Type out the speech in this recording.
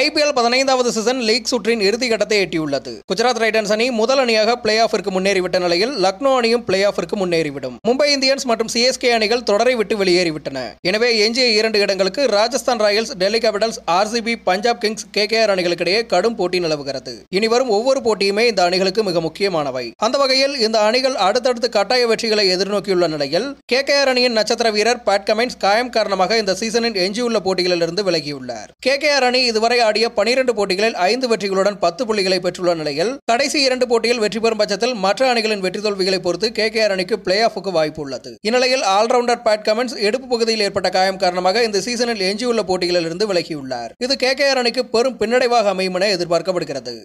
IPL பதினைந்தாவது season league சுற்றின் கட்டத்தை எட்டியுள்ளது குஜராத் ரைடன்ஸ் அணி முதல் அணியாக பிளே ஆஃபிற்கு முன்னேறிவிட்ட நிலையில் லக்னோ அணியும் பிளே ஆஃபிற்கு முன்னேறிவிடும் மும்பை இந்தியன்ஸ் மற்றும் சிஎஸ்கே அணிகள் தொடரை விட்டு வெளியேறிவிட்டன எனவே எஞ்சிய இரண்டு இடங்களுக்கு Rajasthan Royals Delhi Capitals RCB Punjab Kings KKR அணிகளுக்கிடையே கடும் போட்டி நிலவுகிறது இனிவரும் ஒவ்வொரு போட்டியுமே இந்த அணிகளுக்கு மிக முக்கியமானவை அந்த வகையில் இந்த அணிகள் அடுத்தடுத்து கட்டாய வெற்றிகளை எதிர்நோக்கியுள்ள நிலையில் கேகேஆர் அணியின் நட்சத்திர வீரர் பேட் கமெண்ட்ஸ் காயம் காரணமாக இந்த சீசனின் எஞ்சியுள்ள போட்டிகளிலிருந்து விலகியுள்ளார் கேகேஆர் அணி இதுவரை விளையாடிய பனிரண்டு போட்டிகளில் ஐந்து வெற்றிகளுடன் பத்து புள்ளிகளை பெற்றுள்ள நிலையில் கடைசி இரண்டு போட்டியில் வெற்றி பெறும் பட்சத்தில் மற்ற அணிகளின் வெற்றி தோல்விகளை பொறுத்து கே கே ஆர் அணிக்கு பிளே ஆஃபுக்கு வாய்ப்பு உள்ளது இந்நிலையில் ஆல்ரவுண்டர் பேட் கமன்ஸ் எடுப்பு பகுதியில் ஏற்பட்ட காயம் காரணமாக இந்த சீசனில் எஞ்சியுள்ள போட்டிகளில் இருந்து விலகியுள்ளார் இது கே கே ஆர் அணிக்கு பெரும் பின்னடைவாக அமையும் என எதிர்பார்க்கப்படுகிறது